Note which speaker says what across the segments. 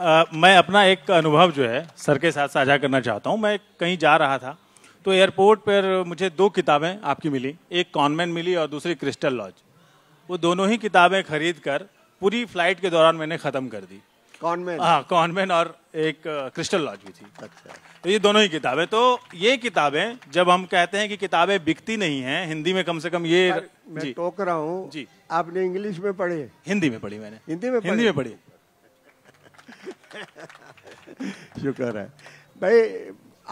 Speaker 1: आ, मैं अपना एक अनुभव जो है सर के साथ साझा करना चाहता हूँ मैं कहीं जा रहा था तो एयरपोर्ट पर मुझे दो किताबें आपकी मिली एक कॉन्वेंट मिली और दूसरी क्रिस्टल लॉज वो दोनों ही किताबें खरीद कर पूरी फ्लाइट के दौरान मैंने ख़त्म कर दी
Speaker 2: कॉन्वेंट हाँ
Speaker 1: कॉन्वेंट और एक क्रिस्टल लॉज भी थी अच्छा तो ये दोनों ही किताबें तो ये किताबें जब हम कहते हैं कि किताबें बिकती नहीं हैं हिंदी में कम से कम ये
Speaker 2: मैं टोक रहा हूँ जी आपने इंग्लिश में पढ़े हिंदी में पढ़ी मैंने हिंदी में हिंदी में पढ़ी शुक्र है भाई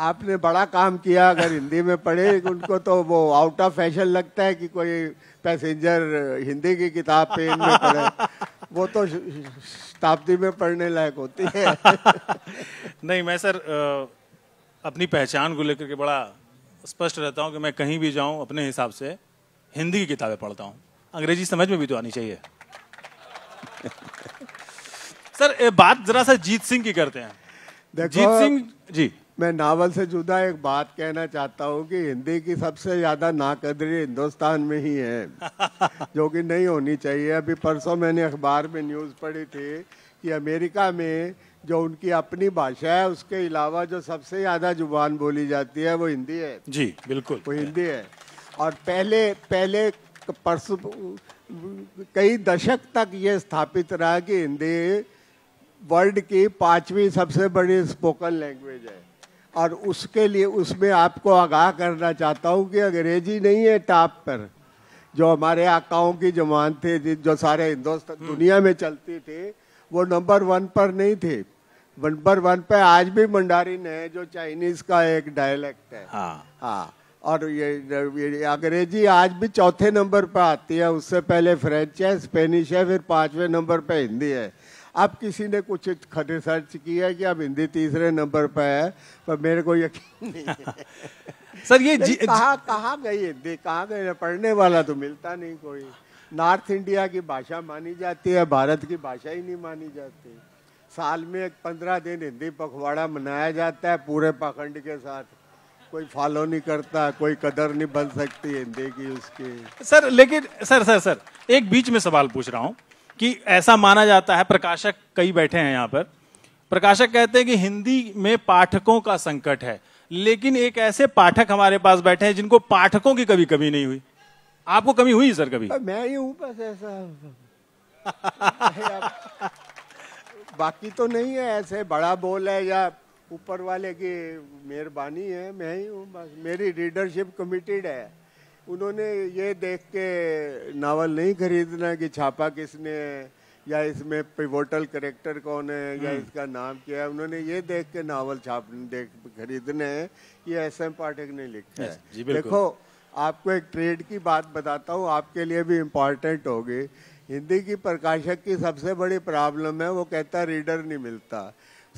Speaker 2: आपने बड़ा काम किया अगर हिंदी में पढ़े उनको तो वो आउट ऑफ फैशन लगता है कि कोई पैसेंजर हिंदी की किताब पे में पढ़े वो तो शताब्दी में पढ़ने लायक होती है
Speaker 1: नहीं मैं सर अपनी पहचान को लेकर के बड़ा स्पष्ट रहता हूँ कि मैं कहीं भी जाऊँ अपने हिसाब से हिंदी की किताबें पढ़ता हूँ अंग्रेजी समझ में भी तो आनी चाहिए सर बात जरा सा जीत सिंह की करते हैं
Speaker 2: जीत सिंह जी मैं नावल से जुदा एक बात कहना चाहता हूँ कि हिंदी की सबसे ज़्यादा नाकदरी हिंदुस्तान में ही है जो कि नहीं होनी चाहिए अभी परसों मैंने अखबार में न्यूज़ पढ़ी थी कि अमेरिका में जो उनकी अपनी भाषा है उसके अलावा जो सबसे ज़्यादा जुबान बोली जाती है वो हिंदी है जी बिल्कुल वो हिंदी है और पहले पहले परसों कई दशक तक ये स्थापित रहा कि हिंदी वर्ल्ड की पांचवी सबसे बड़ी स्पोकन लैंग्वेज है और उसके लिए उसमें आपको आगाह करना चाहता हूँ कि अंग्रेजी नहीं है टॉप पर जो हमारे आकाओं की जमान थे जो सारे हिंदुस्तान हम्म। दुनिया में चलती थी वो नंबर वन पर नहीं थे नंबर वन पर आज भी मंडारिन है जो चाइनीज का एक डायलेक्ट है हाँ हाँ और ये, ये अंग्रेजी आज भी चौथे नंबर पर आती है उससे पहले फ्रेंच है स्पेनिश है फिर पांचवें नंबर पर हिंदी है अब किसी ने कुछ सर्च किया है कि अब हिंदी तीसरे नंबर पर है पर मेरे को यकीन नहीं है सर ये कहाँ कहाँ गई हिंदी कहाँ गई पढ़ने वाला तो मिलता नहीं कोई नॉर्थ इंडिया की भाषा मानी जाती है भारत की भाषा ही नहीं मानी जाती साल में एक पंद्रह दिन हिंदी पखवाड़ा मनाया जाता है पूरे पाखंड के साथ कोई फॉलो नहीं करता कोई कदर नहीं बन सकती हिंदी की उसकी
Speaker 1: सर लेकिन सर सर सर एक बीच में सवाल पूछ रहा हूँ कि ऐसा माना जाता है प्रकाशक कई बैठे हैं यहाँ पर प्रकाशक कहते हैं कि हिंदी में पाठकों का संकट है लेकिन एक ऐसे पाठक हमारे पास बैठे हैं जिनको पाठकों की कभी कमी नहीं हुई आपको कमी हुई सर कभी
Speaker 2: मैं ही हूँ बस ऐसा बाकी तो नहीं है ऐसे बड़ा बोल है या ऊपर वाले की मेहरबानी है मैं ही हूँ बस मेरी रीडरशिप कमिटेड है उन्होंने ये देख के नावल नहीं खरीदना कि छापा किसने या इसमें पिवोटल करेक्टर कौन है या हम्म। इसका नाम क्या है उन्होंने ये देख के नावल छाप देख खरीदने हैं ये एस एम पाठक ने लिखा है देखो आपको एक ट्रेड की बात बताता हूँ आपके लिए भी इम्पॉर्टेंट होगी हिंदी की प्रकाशक की सबसे बड़ी प्रॉब्लम है वो कहता रीडर नहीं मिलता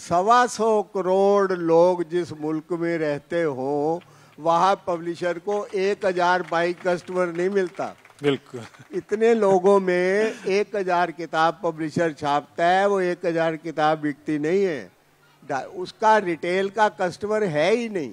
Speaker 2: सवा सौ करोड़ लोग जिस मुल्क में रहते हों वहाँ पब्लिशर को एक हजार बाई कस्टमर नहीं मिलता बिल्कुल इतने लोगों में एक हजार किताब पब्लिशर छापता है वो एक हजार किताब बिकती नहीं है उसका रिटेल का कस्टमर है ही नहीं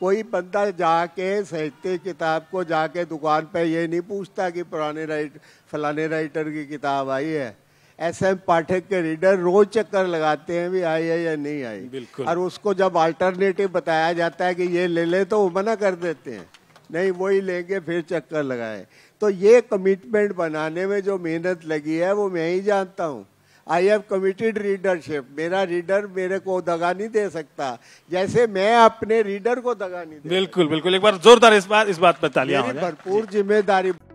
Speaker 2: कोई बंदा जाके साहित्य किताब को जाके दुकान पे ये नहीं पूछता कि पुराने राइट फलाने राइटर की किताब आई है एस एम पाठक के रीडर रोज चक्कर लगाते हैं भी आई है या नहीं आई बिल्कुल और उसको जब अल्टरनेटिव बताया जाता है कि ये ले ले तो वो मना कर देते हैं नहीं वही लेंगे फिर चक्कर लगाए तो ये कमिटमेंट बनाने में जो मेहनत लगी है वो मैं ही जानता हूँ आई हैव कमिटेड रीडरशिप मेरा रीडर मेरे को दगा नहीं दे सकता जैसे मैं अपने रीडर को दगा नहीं
Speaker 1: दे बिल्कुल बिल्कुल एक बार जोरदार इस बात इस बात पर
Speaker 2: भरपूर जिम्मेदारी